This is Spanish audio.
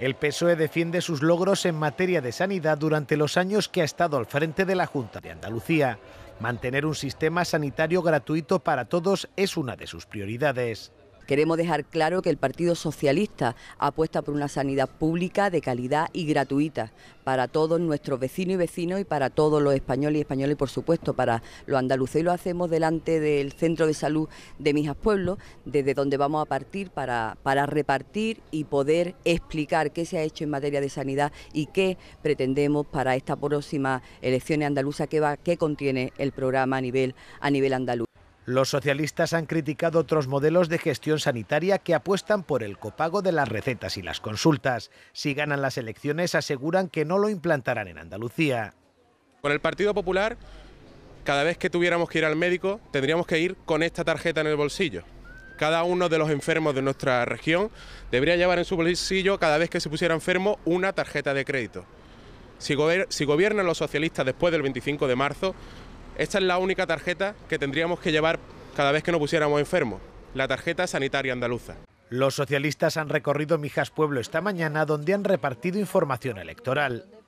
El PSOE defiende sus logros en materia de sanidad durante los años que ha estado al frente de la Junta de Andalucía. Mantener un sistema sanitario gratuito para todos es una de sus prioridades. Queremos dejar claro que el Partido Socialista apuesta por una sanidad pública de calidad y gratuita para todos nuestros vecinos y vecinos y para todos los españoles y españoles, y por supuesto, para los andaluces. Y lo hacemos delante del Centro de Salud de Mijas Pueblo, desde donde vamos a partir para, para repartir y poder explicar qué se ha hecho en materia de sanidad y qué pretendemos para esta próxima elección andaluza que, va, contiene el programa a nivel, a nivel andaluz. Los socialistas han criticado otros modelos de gestión sanitaria que apuestan por el copago de las recetas y las consultas. Si ganan las elecciones, aseguran que no lo implantarán en Andalucía. Con el Partido Popular, cada vez que tuviéramos que ir al médico, tendríamos que ir con esta tarjeta en el bolsillo. Cada uno de los enfermos de nuestra región debería llevar en su bolsillo, cada vez que se pusiera enfermo, una tarjeta de crédito. Si, si gobiernan los socialistas después del 25 de marzo, esta es la única tarjeta que tendríamos que llevar cada vez que nos pusiéramos enfermos, la tarjeta sanitaria andaluza. Los socialistas han recorrido Mijas Pueblo esta mañana donde han repartido información electoral.